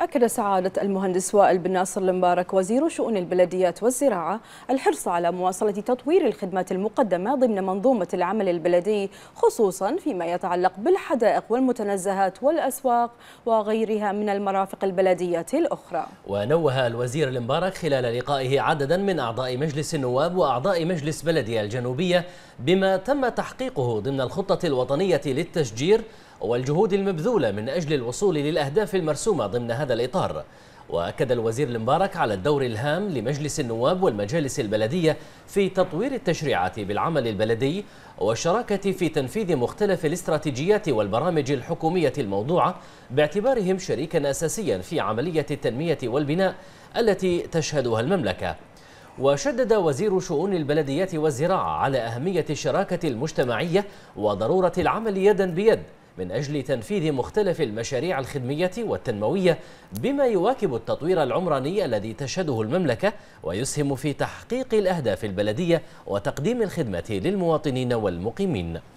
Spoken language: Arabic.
أكد سعادة المهندس وائل بن ناصر المبارك وزير شؤون البلديات والزراعة الحرص على مواصلة تطوير الخدمات المقدمة ضمن منظومة العمل البلدي خصوصا فيما يتعلق بالحدائق والمتنزهات والأسواق وغيرها من المرافق البلدية الأخرى ونوه الوزير المبارك خلال لقائه عددا من أعضاء مجلس النواب وأعضاء مجلس بلدية الجنوبية بما تم تحقيقه ضمن الخطة الوطنية للتشجير والجهود المبذولة من أجل الوصول للأهداف المرسومة ضمن هذا الإطار وأكد الوزير المبارك على الدور الهام لمجلس النواب والمجالس البلدية في تطوير التشريعات بالعمل البلدي والشراكة في تنفيذ مختلف الاستراتيجيات والبرامج الحكومية الموضوعة باعتبارهم شريكا أساسيا في عملية التنمية والبناء التي تشهدها المملكة وشدد وزير شؤون البلديات والزراعة على أهمية الشراكة المجتمعية وضرورة العمل يدا بيد من أجل تنفيذ مختلف المشاريع الخدمية والتنموية بما يواكب التطوير العمراني الذي تشهده المملكة ويسهم في تحقيق الأهداف البلدية وتقديم الخدمة للمواطنين والمقيمين